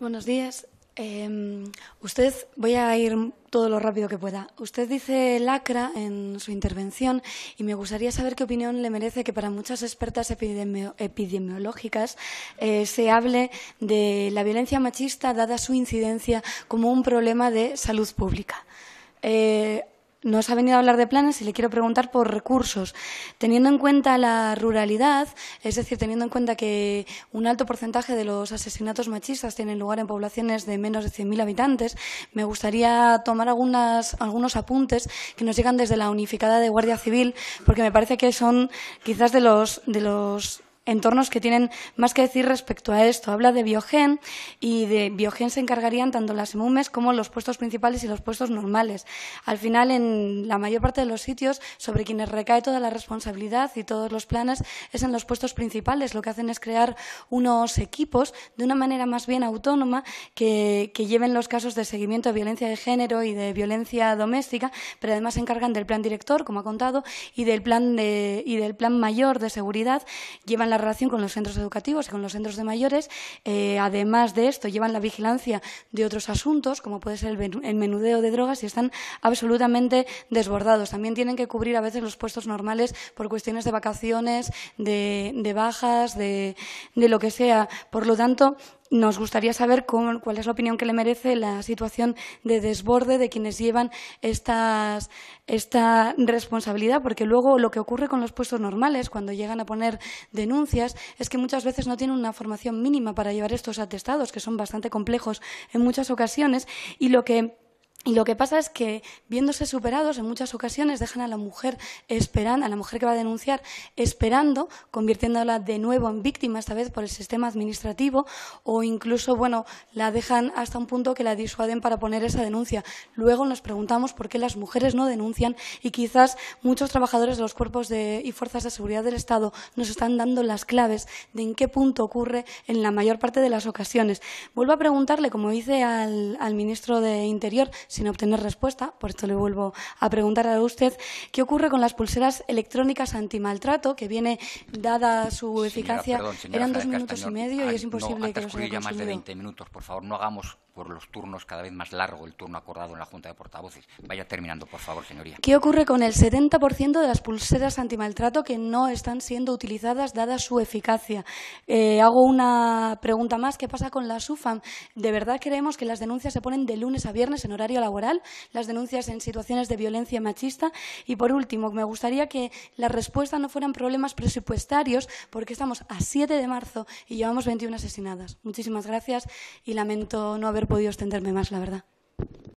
Buenos días. Em, usted, voy a ir todo lo rápido que pueda. Usted dice lacra en su intervención y me gustaría saber qué opinión le merece que para muchas expertas epidemiológicas eh, se hable de la violencia machista, dada su incidencia, como un problema de salud pública. Eh, nos ha venido a hablar de planes y le quiero preguntar por recursos. Teniendo en cuenta la ruralidad, es decir, teniendo en cuenta que un alto porcentaje de los asesinatos machistas tienen lugar en poblaciones de menos de 100.000 habitantes, me gustaría tomar algunas, algunos apuntes que nos llegan desde la unificada de Guardia Civil, porque me parece que son quizás de los, de los entornos que tienen más que decir respecto a esto. Habla de Biogen y de Biogen se encargarían tanto las MUMES como los puestos principales y los puestos normales. Al final, en la mayor parte de los sitios, sobre quienes recae toda la responsabilidad y todos los planes es en los puestos principales. Lo que hacen es crear unos equipos de una manera más bien autónoma que, lleven los casos de seguimiento de violencia de género y de violencia doméstica, pero además se encargan del plan director, como ha contado, y del plan, y del plan mayor de seguridad. Llevan la relación con los centros educativos y con los centros de mayores. Eh, además de esto, llevan la vigilancia de otros asuntos, como puede ser el menudeo de drogas, y están absolutamente desbordados. También tienen que cubrir a veces los puestos normales por cuestiones de vacaciones, de, bajas, de lo que sea. Por lo tanto, nos gustaría saber cuál es la opinión que le merece la situación de desborde de quienes llevan esta responsabilidad, porque luego lo que ocurre con los puestos normales, cuando llegan a poner denuncias, es que muchas veces no tienen una formación mínima para llevar estos atestados, que son bastante complejos en muchas ocasiones, y lo que y lo que pasa es que, viéndose superados, en muchas ocasiones dejan a la mujer esperando, a la mujer que va a denunciar esperando, convirtiéndola de nuevo en víctima, esta vez por el sistema administrativo, o incluso, bueno, la dejan hasta un punto que la disuaden para poner esa denuncia. Luego nos preguntamos por qué las mujeres no denuncian y quizás muchos trabajadores de los cuerpos y fuerzas de seguridad del Estado nos están dando las claves de en qué punto ocurre en la mayor parte de las ocasiones. Vuelvo a preguntarle, como hice al ministro de Interior, sin obtener respuesta, por esto le vuelvo a preguntar a usted, ¿qué ocurre con las pulseras electrónicas antimaltrato, que viene, dada su eficacia, eran dos minutos y medio y es imposible que los haya ya más de 20 minutos, por favor, no hagamos por los turnos cada vez más largo el turno acordado en la Junta de Portavoces. Vaya terminando, por favor, señoría. ¿Qué ocurre con el 70% de las pulseras antimaltrato que no están siendo utilizadas dada su eficacia? Eh, hago una pregunta más. ¿Qué pasa con la SUFAM? ¿De verdad creemos que las denuncias se ponen de lunes a viernes en horario laboral, las denuncias en situaciones de violencia machista y, por último, me gustaría que las respuestas no fueran problemas presupuestarios, porque estamos a 7 de marzo y llevamos 21 asesinadas. Muchísimas gracias y lamento no haber podido extenderme más, la verdad.